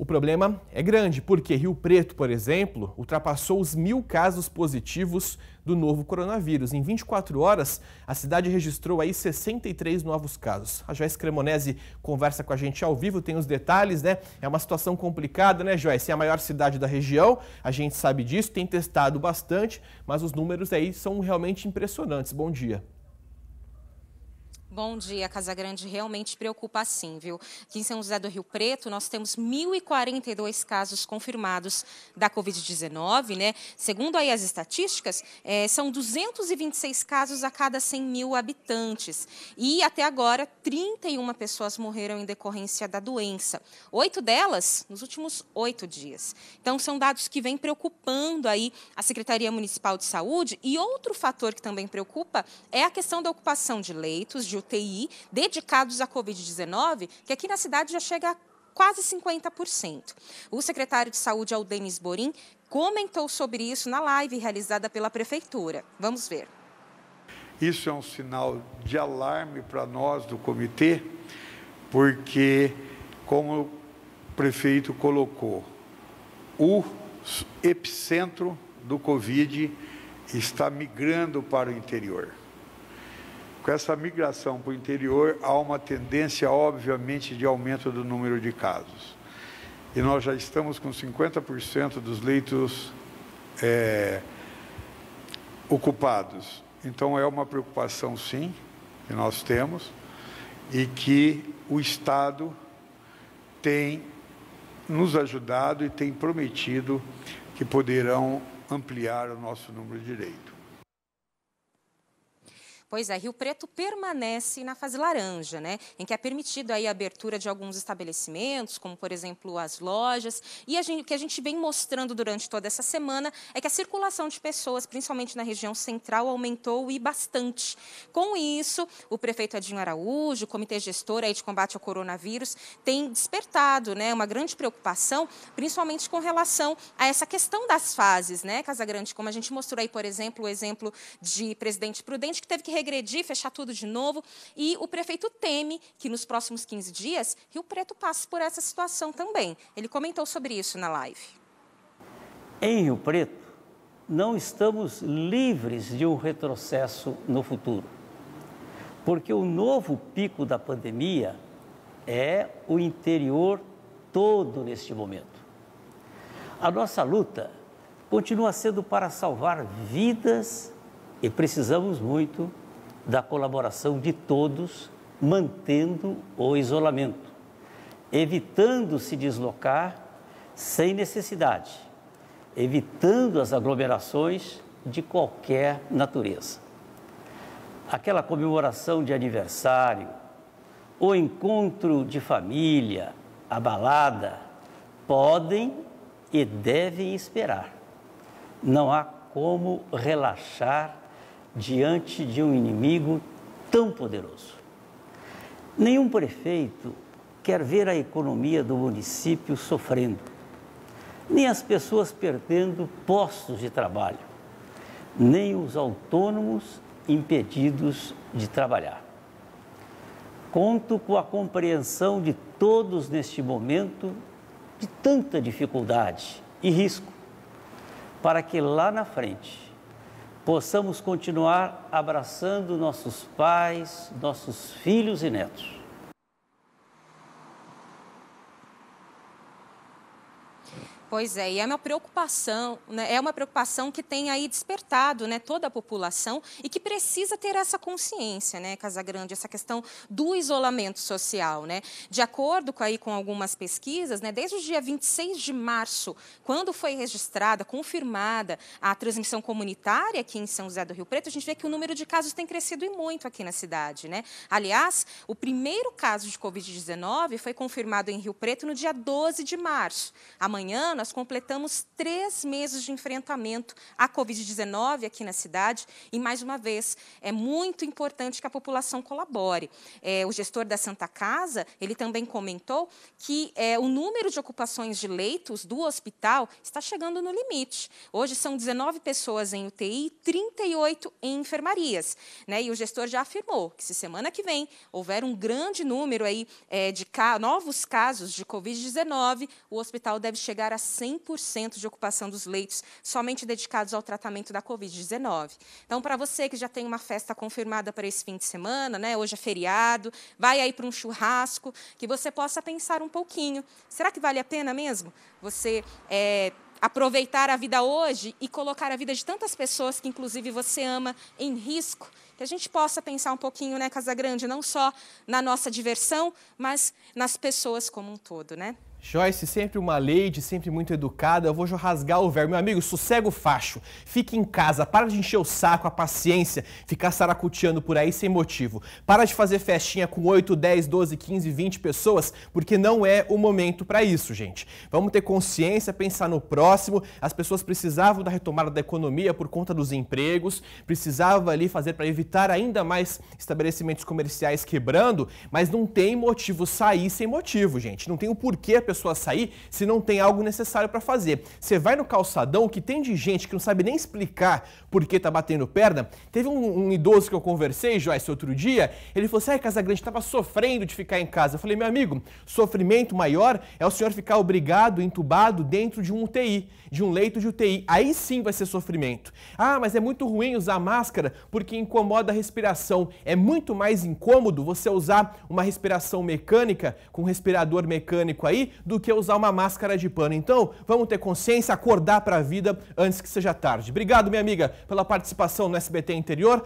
O problema é grande, porque Rio Preto, por exemplo, ultrapassou os mil casos positivos do novo coronavírus. Em 24 horas, a cidade registrou aí 63 novos casos. A Joyce Cremonese conversa com a gente ao vivo, tem os detalhes, né? É uma situação complicada, né, Joyce? É a maior cidade da região, a gente sabe disso, tem testado bastante, mas os números aí são realmente impressionantes. Bom dia. Bom dia, Casa Grande Realmente preocupa sim, viu? Aqui em São José do Rio Preto, nós temos 1.042 casos confirmados da Covid-19, né? Segundo aí as estatísticas, é, são 226 casos a cada 100 mil habitantes. E até agora, 31 pessoas morreram em decorrência da doença. Oito delas nos últimos oito dias. Então, são dados que vêm preocupando aí a Secretaria Municipal de Saúde. E outro fator que também preocupa é a questão da ocupação de leitos, de UTI dedicados à Covid-19, que aqui na cidade já chega a quase 50%. O secretário de Saúde, Aldenis Borim, comentou sobre isso na live realizada pela Prefeitura. Vamos ver. Isso é um sinal de alarme para nós do comitê, porque, como o prefeito colocou, o epicentro do Covid está migrando para o interior. Com essa migração para o interior, há uma tendência, obviamente, de aumento do número de casos. E nós já estamos com 50% dos leitos é, ocupados. Então, é uma preocupação, sim, que nós temos, e que o Estado tem nos ajudado e tem prometido que poderão ampliar o nosso número de leitos. Pois é, Rio Preto permanece na fase laranja, né, em que é permitido a abertura de alguns estabelecimentos, como por exemplo as lojas. E a gente, o que a gente vem mostrando durante toda essa semana é que a circulação de pessoas, principalmente na região central, aumentou e bastante. Com isso, o prefeito Adinho Araújo, o comitê gestor aí de combate ao coronavírus, tem despertado né, uma grande preocupação, principalmente com relação a essa questão das fases, né, Casa Grande, como a gente mostrou aí, por exemplo, o exemplo de Presidente Prudente, que teve que regredir, fechar tudo de novo. E o prefeito teme que nos próximos 15 dias Rio Preto passe por essa situação também. Ele comentou sobre isso na live. Em Rio Preto, não estamos livres de um retrocesso no futuro, porque o novo pico da pandemia é o interior todo neste momento. A nossa luta continua sendo para salvar vidas e precisamos muito da colaboração de todos, mantendo o isolamento, evitando se deslocar sem necessidade, evitando as aglomerações de qualquer natureza. Aquela comemoração de aniversário, o encontro de família, a balada, podem e devem esperar. Não há como relaxar diante de um inimigo tão poderoso. Nenhum prefeito quer ver a economia do município sofrendo, nem as pessoas perdendo postos de trabalho, nem os autônomos impedidos de trabalhar. Conto com a compreensão de todos neste momento de tanta dificuldade e risco, para que lá na frente possamos continuar abraçando nossos pais, nossos filhos e netos. Pois é, e é uma preocupação, né? é uma preocupação que tem aí despertado né, toda a população e que precisa ter essa consciência, né, Casagrande, essa questão do isolamento social. Né? De acordo com, aí, com algumas pesquisas, né, desde o dia 26 de março, quando foi registrada, confirmada a transmissão comunitária aqui em São José do Rio Preto, a gente vê que o número de casos tem crescido e muito aqui na cidade. Né? Aliás, o primeiro caso de Covid-19 foi confirmado em Rio Preto no dia 12 de março. Amanhã, nós completamos três meses de enfrentamento à Covid-19 aqui na cidade. E, mais uma vez, é muito importante que a população colabore. É, o gestor da Santa Casa, ele também comentou que é, o número de ocupações de leitos do hospital está chegando no limite. Hoje são 19 pessoas em UTI e 38 em enfermarias. Né? E o gestor já afirmou que se semana que vem houver um grande número aí, é, de ca novos casos de Covid-19, o hospital deve chegar a 100% de ocupação dos leitos somente dedicados ao tratamento da Covid-19. Então, para você que já tem uma festa confirmada para esse fim de semana, né, hoje é feriado, vai aí para um churrasco, que você possa pensar um pouquinho. Será que vale a pena mesmo você é, aproveitar a vida hoje e colocar a vida de tantas pessoas que, inclusive, você ama em risco? que a gente possa pensar um pouquinho, né, Casa Grande, não só na nossa diversão, mas nas pessoas como um todo, né? Joyce, sempre uma lady, sempre muito educada. Eu vou rasgar o verbo. Meu amigo, sossego facho. Fique em casa, para de encher o saco, a paciência, ficar saracuteando por aí sem motivo. Para de fazer festinha com 8, 10, 12, 15, 20 pessoas, porque não é o momento para isso, gente. Vamos ter consciência, pensar no próximo. As pessoas precisavam da retomada da economia por conta dos empregos, precisava ali fazer para evitar ainda mais estabelecimentos comerciais quebrando, mas não tem motivo sair sem motivo, gente. Não tem o um porquê a pessoa sair se não tem algo necessário para fazer. Você vai no calçadão, o que tem de gente que não sabe nem explicar por que tá batendo perna. Teve um, um idoso que eu conversei, Joyce, outro dia, ele falou assim, ai, Casagrande, tava sofrendo de ficar em casa. Eu falei, meu amigo, sofrimento maior é o senhor ficar obrigado, entubado dentro de um UTI, de um leito de UTI. Aí sim vai ser sofrimento. Ah, mas é muito ruim usar máscara porque incomoda a respiração. É muito mais incômodo você usar uma respiração mecânica com um respirador mecânico aí do que usar uma máscara de pano. Então, vamos ter consciência, acordar para a vida antes que seja tarde. Obrigado, minha amiga, pela participação no SBT Interior.